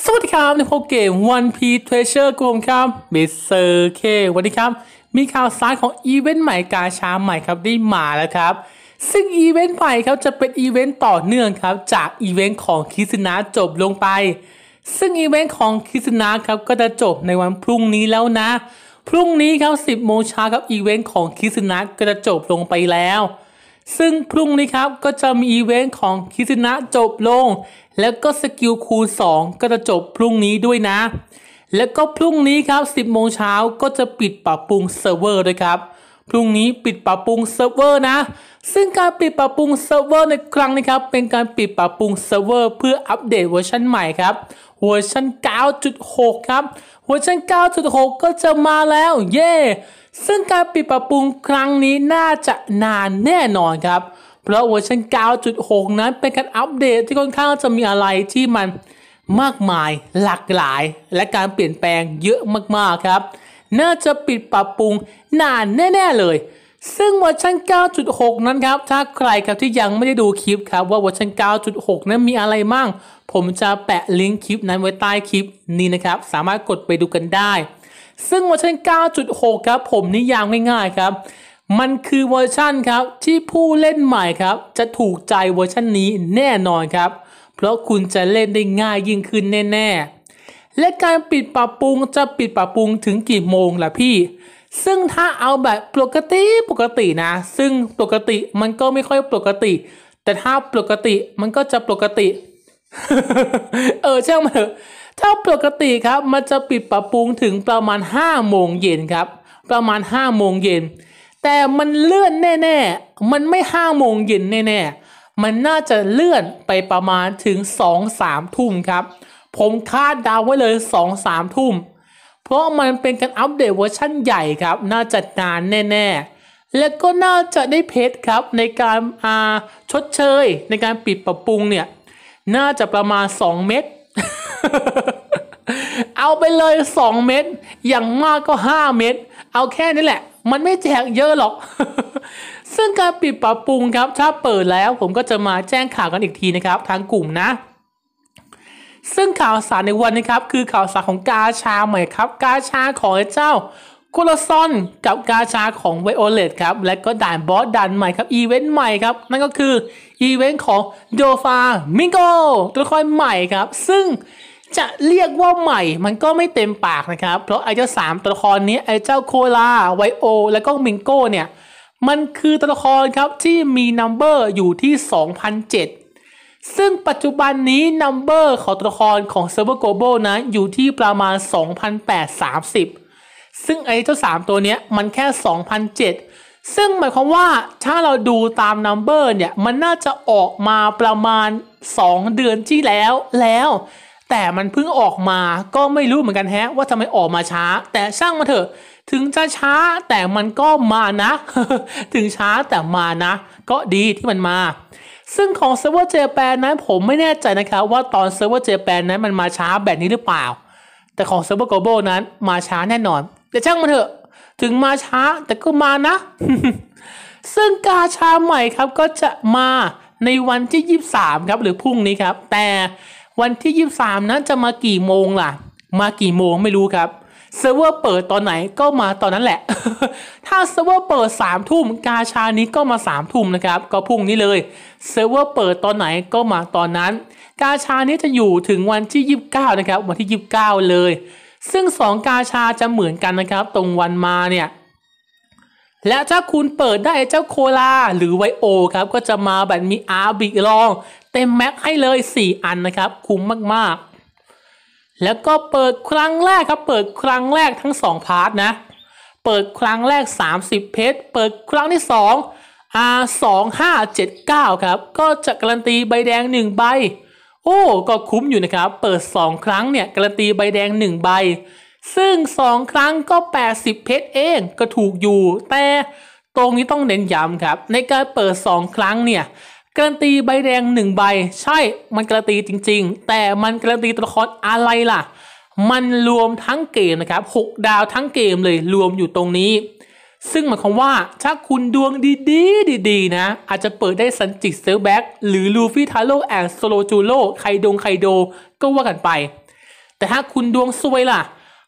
สวัสดีครับในโบเกม One Piece Treasure กลุ่มครับมิสเตอร์เควันนี้ครับ มีข่าวสารของอีเวนต์ใหม่กาชาใหม่ครับได้มาแล้วครับซึ่งอีเวนต์ใหม่ครับจะเป็นอีเวนต์ต่อเนื่องครับจากอีเวนต์ของคิสนาจบลงไปซึ่งอีเวนต์ของคิสนาครับก็จะจบในวันพรุ่งนี้แล้วนะพรุ่งนี้ครับ10โมงเช้าครับอีเวนต์ของคิสนาก็จะจบลงไปแล้วซึ่งพรุ่งนี้ครับก็จะมีอีเวนต์ของคิซึนะจบลง แล้วก็สกิลคูณ2ก็จะจบพรุ่งนี้ด้วยนะ แล้วก็พรุ่งนี้ครับ 10 โมงเช้าก็จะปิดปรับปรุงเซิร์ฟเวอร์ด้วยครับพรุ่งนี้ปิดปรับปรุงเซิร์ฟเวอร์นะ ซึ่งการปิดปรับปรุงเซิร์ฟเวอร์ในครั้งนี้ครับ เป็นการปิดปรับปรุงเซิร์ฟเวอร์เพื่ออัปเดตเวอร์ชันใหม่ครับเวอร์ชัน9.6 ครับเวอร์ชัน9.6 ก็จะมาแล้ว เย่ซึ่งการปิดปรับปรุงครั้งนี้น่าจะนานแน่นอนครับ เพราะเวอร์ชัน9.6 นั้นเป็นการอัปเดตที่ค่อนข้างจะมีอะไรที่มันมากมายหลากหลาย และการเปลี่ยนแปลงเยอะมากๆครับน่าจะปิดปรับปรุงนานแน่ๆเลย ซึ่งเวอร์ชัน9.6 นั้นครับ ถ้าใครครับที่ยังไม่ได้ดูคลิปครับว่าเวอร์ชัน9.6 นั้นมีอะไรมั่ง ผมจะแปะลิงก์คลิปนั้นไว้ใต้คลิปนี้นะครับ สามารถกดไปดูกันได้ ซึ่งเวอร์ชัน9.6 ครับผมนิยามง่ายๆครับ มันคือเวอร์ชันครับที่ผู้เล่นใหม่ครับ จะถูกใจเวอร์ชันนี้แน่นอนครับ เพราะคุณจะเล่นได้ง่ายยิ่งขึ้นแน่ๆและการปิดปรับปรุงจะปิดปรับปรุงถึงกี่โมงล่ะพี่ ซึ่งถ้าเอาแบบปกติปกตินะ ซึ่งปกติมันก็ไม่ค่อยปกติ แต่ถ้าปกติมันก็จะปกติ เออช่ามันเถอะถ้าปกติครับ มันจะปิดปรับปรุงถึงประมาณ5โมงเย็นครับ ประมาณ5โมงเย็น แต่มันเลื่อนแน่ ๆ มันไม่5โมงเย็นแน่ๆมันน่าจะเลื่อนไปประมาณถึง 2-3ทุ่มครับผมคาดดาวไว้เลย 2-3ทุ่ม เพราะมันเป็นการอัปเดตเวอร์ชั่นใหญ่ครับ น่าจะนานแน่ๆ และก็น่าจะได้เพชรครับในการอาชดเชย ในการปิดปรับปรุงเนี่ย น่าจะประมาณ2เม็ดเอาไปเลย2เม็ดอย่างมากก็5เม็ดเอาแค่นี้แหละ มันไม่แจกเยอะหรอก ซึ่งการปิดปรับปรุงครับ ถ้าเปิดแล้วผมก็จะมาแจ้งข่าวกันอีกทีนะครับ ทางกลุ่มนะซึ่งข่าวสารในวันนี้ครับคือข่าวสารของกาชาใหม่ครับกาชาของเจ้าโคลซอนกับกาชาของไวโอเลตครับและก็ด่านบอสด่านใหม่ครับอีเวนต์ใหม่ครับ นั่นก็คืออีเวนต์ของโดฟา มิงโกตัวละครใหม่ครับ ซึ่งจะเรียกว่าใหม่ มันก็ไม่เต็มปากนะครับ เพราะไอ้เจ้าสามตัวละครนี้ไอ้เจ้าโคลาไวโอ และก็มิงโกเนี่ยมันคือตัวละครครับที่มีนัมเบอร์อยู่ที่ 2007ซึ่งปัจจุบันนี้นัมเบอร์ของตัวละครของเซิร์ฟเวอร์โกลบอลนะ อยู่ที่ประมาณ2,830 ซึ่งไอ้เจ้า3ตัวเนี้ยมันแค่ 2,007 ซึ่งหมายความว่า ถ้าเราดูตามนัมเบอร์เนี่ยมันน่าจะออกมาประมาณ 2 เดือนที่แล้ว แล้ว แต่มันเพิ่งออกมาก็ไม่รู้เหมือนกันแฮะ ว่าทำไมออกมาช้า แต่ช่างมาเถอะถึงจะช้าแต่มันก็มานะ ถึงช้าแต่มานะ ก็ดีที่มันมาซึ่งของเซิร์ฟเวอร์เจแปนนั้นผมไม่แน่ใจนะครับว่าตอนเซิร์ฟเวอร์เจแปนนั้นมันมาช้าแบบนี้หรือเปล่า แต่ของเซิร์ฟเวอร์โกลบอลนั้นมาช้าแน่นอนแต่ช่างมันเถอะ ถึงมาช้าแต่ก็มานะ ซึ่งกาชาใหม่ครับก็จะมาในวันที่ 23 ครับหรือพรุ่งนี้ครับ แต่วันที่23นั้นจะมากี่โมงล่ะ มากี่โมงไม่รู้ครับเซิร์ฟเวอร์เปิดตอนไหนก็มาตอนนั้นแหละ ถ้าเซิร์ฟเวอร์เปิด3ามทุ่มกาชานี้ก็มา3ามทุ่มนะครับก็พุ่งนี้เลย เซิร์ฟเวอร์เปิดตอนไหนก็มาตอนนั้น กาชานี้จะอยู่ถึงวันที่ 29นะครับวันที่ 29 เลย ซึ่ง2กาชาจะเหมือนกันนะครับตรงวันมาเนี่ยและถ้าคุณเปิดได้เจ้าโคลาหรือไวโอครับก็จะมาแบบมีอาร์บิลองเต็มแม็กให้เลย 4 อันนะครับคุ้มมากๆแล้วก็เปิดครั้งแรกครับ เปิดครั้งแรกทั้ง2พาร์ทนะเปิดครั้งแรก30เพจเปิดครั้งที่ 2 R 2 5 7 9ครับก็จะการันตีใบแดง1ใบโอ้ก็คุ้มอยู่นะครับเปิด 2 ครั้งเนี่ยการันตีใบแดง1ใบซึ่ง 2 ครั้งก็80เพจเองก็ถูกอยู่แต่ตรงนี้ต้องเน้นย้ำครับ ในการเปิด 2 ครั้งเนี่ยการันตีใบแดงหนึ่งใบ ใช่มันการันตีจริงๆ แต่มันการันตีตัวละครอะไรล่ะ มันรวมทั้งเกมนะครับหกดาวทั้งเกมเลยรวมอยู่ตรงนี้ ซึ่งหมายความว่าถ้าคุณดวงดีๆดีๆนะอาจจะเปิดได้สันจิเซลแบ็กหรือลูฟี่ทาโร่แอนด์โซโลจูโร่ไคดงไคโด ก็ว่ากันไป แต่ถ้าคุณดวงซวยล่ะ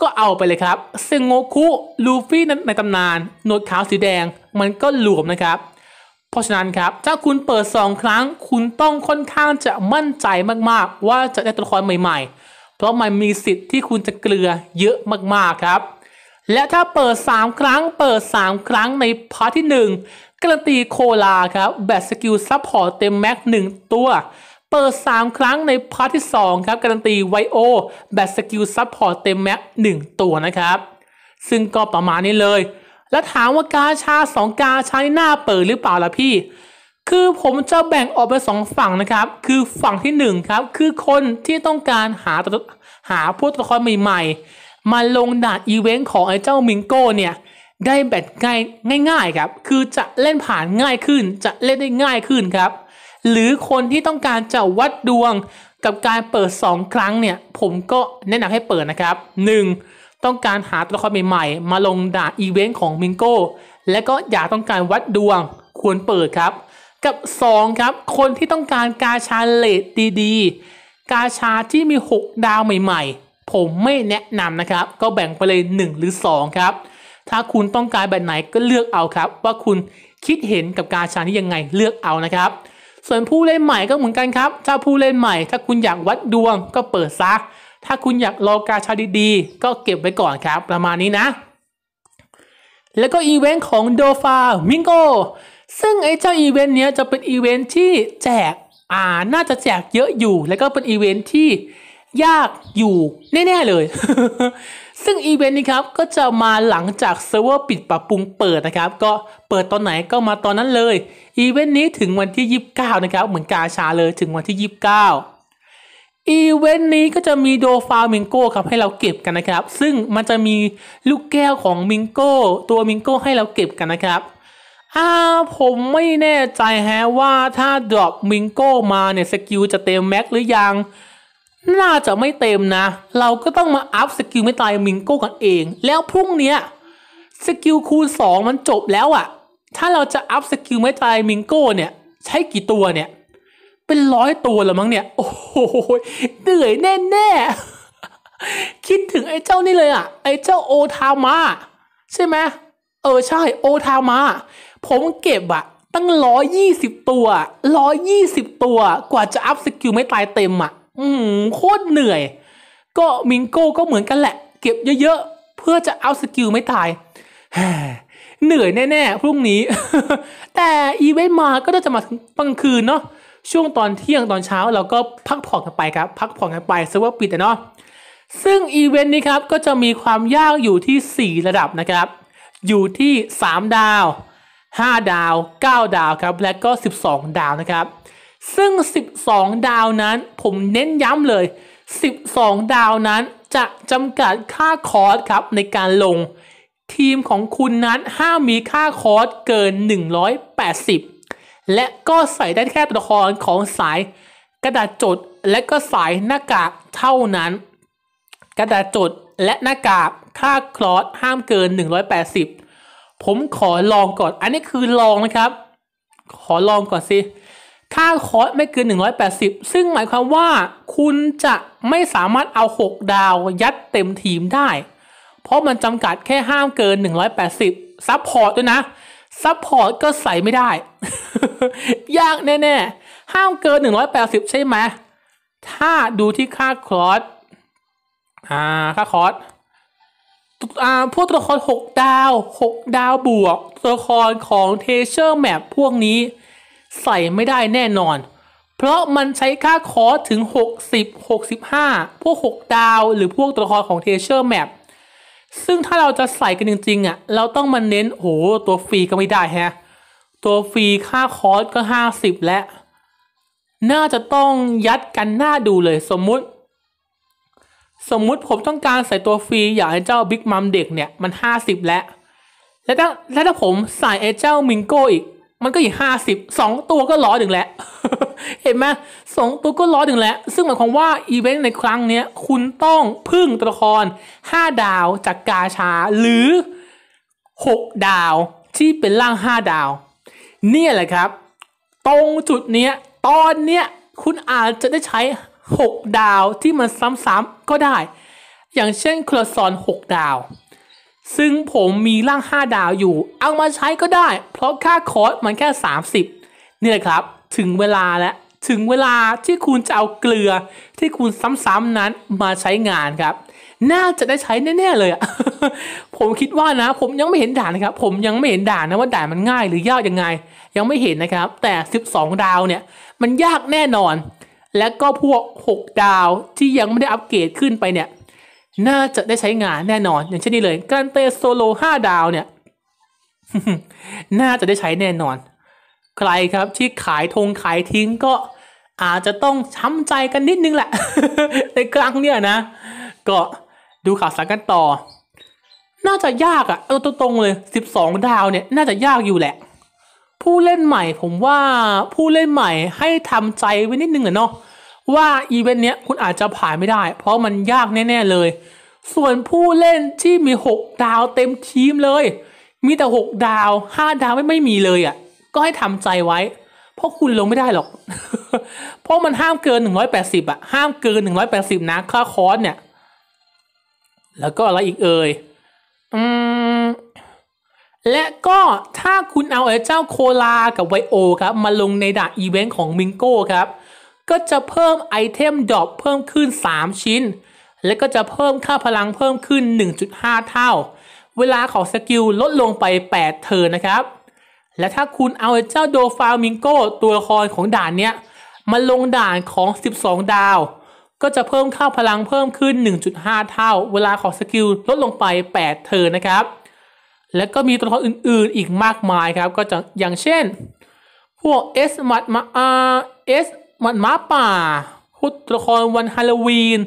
ก็เอาไปเลยครับเซงโงคุลูฟี่ในตำนานหนวดขาวสีแดงมันก็รวมนะครับราะฉะนั้นครับ ถ้าคุณเปิด 2 ครั้ง คุณต้องค่อนข้างจะมั่นใจมาก ๆ ว่าจะได้ตัวละครใหม่ ๆ เพราะมันมีสิทธิ์ที่คุณจะเกลือเยอะมาก ๆ ครับ และถ้าเปิด 3 ครั้ง เปิด 3 ครั้งในพาร์ทที่ 1การันตีโคลาครับแบตสกิลซัพพอร์ตเต็มแม็กหนึ่งตัว เปิด 3 ครั้งในพาร์ทที่2ครับการันตีไวโอแบตสกิลซัพพอร์ตเต็มแม็กหนึ่งตัวนะครับ ซึ่งก็ประมาณนี้เลยแล้วถามว่ากาชาสองกาชานี่หน้าเปิดหรือเปล่าล่ะพี่คือผมจะแบ่งออกเป็นสองฝั่งนะครับคือฝั่งที่หนึ่งครับคือคนที่ต้องการหาตัวหาพวกตัวละครใหม่ ๆ มาลงดาดอีเวนต์ของไอ้เจ้ามิงโก้เนี่ยได้แบบง่ายง่ายๆครับคือจะเล่นผ่านง่ายขึ้น จะเล่นได้ง่ายขึ้นครับ หรือคนที่ต้องการจะวัดดวงกับการเปิด 2 ครั้งเนี่ย ผมก็แนะนำให้เปิดนะครับ 1ต้องการหาตัวละครใหม่ๆ มาลงด่าอีเวนต์ของมิงโก้และก็อยากต้องการวัดดวง ควรเปิดครับ กับ 2 ครับ คนที่ต้องการกาชาเลดดีๆ กาชาที่มี 6 ดาวใหม่ๆ ผมไม่แนะนำนะครับ ก็แบ่งไปเลย 1 หรือ 2 ครับ ถ้าคุณต้องการแบบไหนก็เลือกเอาครับ ว่าคุณคิดเห็นกับกาชานี้ยังไงเลือกเอานะครับ ส่วนผู้เล่นใหม่ก็เหมือนกันครับถ้าผู้เล่นใหม่ถ้าคุณอยากวัดดวงก็เปิดซะถ้าคุณอยากรอกาชาดีๆ ก็เก็บไว้ก่อนครับ ประมาณนี้นะ แล้วก็อีเวนต์ของโดฟา มิงโกซึ่งไอ้เจ้าอีเวนต์เนี้ยจะเป็นอีเวนต์ที่แจกอ่าน่าจะแจกเยอะอยู่แล้วก็เป็นอีเวนต์ที่ยากอยู่แน่ๆเลย ซึ่งอีเวนต์นี้ครับก็จะมาหลังจากเซิร์ฟเวอร์ปิดปรับปรุงเปิดนะครับ ก็เปิดตอนไหนก็มาตอนนั้นเลยอีเวนต์นี้ถึงวันที่ 29นะครับเหมือนกาชาเลยถึงวันที่ 29อีเวนต์นี้ก็จะมีโดฟาวมิงโก้ครับให้เราเก็บกันนะครับ ซึ่งมันจะมีลูกแก้วของมิงโก้ตัวมิงโก้ให้เราเก็บกันนะครับอาผมไม่แน่ใจฮะว่าถ้าดรอปมิงโก้มาเนี่ยสกิลจะเต็มแม็กหรือยัง น่าจะไม่เต็มนะ เราก็ต้องมาอัพสกิลไม่ตายมิงโก้กันเอง แล้วพรุ่งนี้สกิลคูณ2มันจบแล้วอะถ้าเราจะอัพสกิลไม่ตายมิงโก้เนี่ยใช้กี่ตัวเนี่ยเป็นร้อยตัวแล้วมั้งเนี่ย โอ้โห เหนื่อยแน่แน่คิดถึงไอ้เจ้านี่เลยอ่ะ ไอ้เจ้าโอทามา ใช่ไหมเออใช่โอทามา ผมเก็บอ่ะ ตั้งร้อยยี่สิบตัวร้อยยี่สิบตัวกว่าจะอัพสกิลไม่ตายเต็มอ่ะอืมโคตรเหนื่อย ก็มิงโก้ก็เหมือนกันแหละ เก็บเยอะๆเพื่อจะอัพสกิลไม่ตายเหนื่อยแน่ๆ พรุ่งนี้ แต่อีเวนต์มาก็จะมาถึงางคืนเนาะช่วงตอนเที่ยงตอนเช้าเราก็พักผ่อนกันไปครับพักผ่อนกันไปซะว่าปิดเนาะซึ่งอีเวนต์นี้ครับก็จะมีความยากอยู่ที่ 4 ระดับนะครับ อยู่ที่ 3 ดาว 5 ดาว 9 ดาวครับและก็ 12 ดาวนะครับซึ่ง 12 ดาวนั้นผมเน้นย้ำเลย 12 ดาวนั้นจะจำกัดค่าคอร์สครับในการลง ทีมของคุณนั้นห้ามมีค่าคอร์สเกิน 180และก็ใส่ได้แค่ตัวละครของสายกระดาษจด และก็สายหน้ากากเท่านั้น กระดาษจดและหน้ากากค่าคลอสห้ามเกิน180 ผมขอลองก่อนอันนี้คือลองนะครับ ขอลองก่อนสิ ค่าคอสไม่เกิน 180 ซึ่งหมายความว่าคุณจะไม่สามารถเอา6ดาวยัดเต็มทีมได้ เพราะมันจำกัดแค่ห้ามเกิน 180ซับพอร์ตด้วยนะซัพพอร์ตก็ใส่ไม่ได้ ยากแน่ๆ ห้ามเกิน 180 ใช่ไหมถ้าดูที่ค่าคอร์สอ่าค่าคอร์สอ่า พวกตัวละคร6ดาว6ดาวบวกตัวละครของเทเชอร์แมปพวกนี้ใส่ไม่ได้แน่นอน เพราะมันใช้ค่าคอร์สถึง 60 65 พวก 6 ดาวหรือพวกตัวละครของเทเชอร์แมปซึ่งถ้าเราจะใส่กันจริงๆอ่ะ เราต้องมาเน้นโอ้ตัวฟรีก็ไม่ได้ฮะตัวฟรีค่าคอร์สก็ห้าสิบแล้ว น่าจะต้องยัดกันหน้าดูเลยสมมุติ สมมุติผมต้องการใส่ตัวฟรีอย่างไอ้เจ้าบิ๊กมัมเด็กเนี่ยมันห้าสิบแล้วแล้วถ้าแล้วถ้าผมใส่ไอ้เจ้ามิงโก้อีกมันก็อยู่ห้าสิบสองตัวก็ร้อยถึงแล้ว เห็นไหมสองตัวก็ร้อยถึงแล้ว ซึ่งหมายความว่าอีเวนต์ในครั้งเนี้ยคุณต้องพึ่งตัวละครห้าดาวจากกาชา หรือหกดาวที่เป็นร่างห้าดาว เนี่ยแหละครับ ตรงจุดเนี้ยตอนเนี้ยคุณอาจจะได้ใช้หกดาวที่มันซ้ำๆก็ได้ อย่างเช่นคลอสอนหกดาวซึ่งผมมีร่าง 5 ดาวอยู่ เอามาใช้ก็ได้ เพราะค่าคอร์สมันแค่ 30นี่แหละครับ ถึงเวลาแล้วถึงเวลาที่คุณจะเอาเกลือที่คุณซ้ำๆนั้นมาใช้งานครับ น่าจะได้ใช้แน่ ๆ เลยผมคิดว่านะ ผมยังไม่เห็นด่านนะครับ ผมยังไม่เห็นด่านนะว่าด่านมันง่ายหรือยากยังไง ยังไม่เห็นนะครับ แต่ 12 ดาวเนี่ยมันยากแน่นอนและก็พวก 6 ดาวที่ยังไม่ได้อัปเกรดขึ้นไปเนี่ยน่าจะได้ใช้งานแน่นอน อย่างเช่นนี้เลยการเตะโซโล5ห้าดาวเนี่ย น่าจะได้ใช้แน่นอน ใครครับที่ขายธงขายทิ้งก็ อาจจะต้องช้ำใจกันนิดนึงแหละ ในกลางเนี่ยนะ ก็ดูข่าวสารกันต่อ น่าจะยากอะ่ะเอาตรงๆเลย12 ดาวเนี่ย น่าจะยากอยู่แหละ ผู้เล่นใหม่ผมว่าผู้เล่นใหม่ให้ทำใจไว้นิดนึงอะเนาะว่าอีเวนต์เนี้ยคุณอาจจะ ผ่านไม่ได้ เพราะมันยากแน่ๆเลย ส่วนผู้เล่นที่มี 6 ดาวเต็มทีมเลย มีแต่ 6 ดาว 5 ดาวไม่ไม่มีเลยอะ่ะ ก็ให้ทำใจไว้ เพราะคุณ ลง ไม่ได้ หรอก เพราะมันห้ามเกิน 180 อ่ะ ห้ามเกิน 180 นะ ค่า คอร์สเนี่ย แล้วก็ อะไร อีกเอ่ย อืม และก็ถ้าคุณเอาไอ้เจ้าโคลากับไวโอ ครับ มาลงในดาอีเวนต์ของมิงโก้ครับก็จะเพิ่มไอเทมดรอปเพิ่มขึ้น 3 ชิ้น และก็จะเพิ่มค่าพลังเพิ่มขึ้น 1.5 เท่า เวลาของสกิลลดลงไป 8 เทิร์นนะครับ และถ้าคุณเอาเจ้าโดฟามิงโกตัวละครของด่านเนี้ยมาลงด่านของ 12 ดาว ก็จะเพิ่มค่าพลังเพิ่มขึ้น 1.5 เท่า เวลาของสกิลลดลงไป 8 เทิร์นนะครับ และก็มีตัวละครอื่นๆอีกมากมายครับก็จะอย่างเช่นพวก S มัดมา R S วันหมาป่าพุทละครวันฮาโลวีน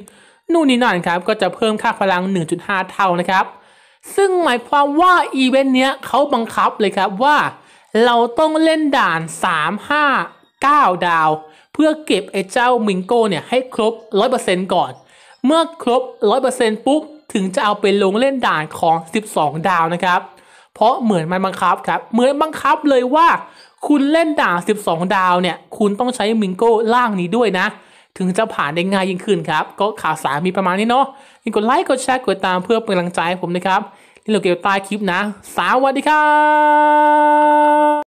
นู่นนี่นั่นครับก็จะเพิ่มค่าพลัง 1.5 เท่านะครับซึ่งหมายความว่าอีเวนต์เนี้ยเขาบังคับเลยครับว่าเราต้องเล่นด่าน 3 5 9 ดาว เพื่อเก็บไอ้เจ้า มิงโก้เนี่ยให้ครบ 100%ก่อน เมื่อครบ 100%ปุ๊บถึงจะเอาไปลงเล่นด่านของ 12 ดาวนะครับ เพราะเหมือนมันบังคับครับ เหมือนบังคับเลยว่าคุณเล่นด่าง 12 ดาวเนี่ย คุณต้องใช้มิงโก้ล่างนี้ด้วยนะ ถึงจะผ่านได้ง่ายยิ่งขึ้นครับก็ข่าวสารมีประมาณนี้เนาะยกดไลค์ กดแชร์กดตามเพื่อเป็นกำลังใจให้ผมนะครับนี่เราเกี่ยวใต้คลิปนะ สวัสดีครับ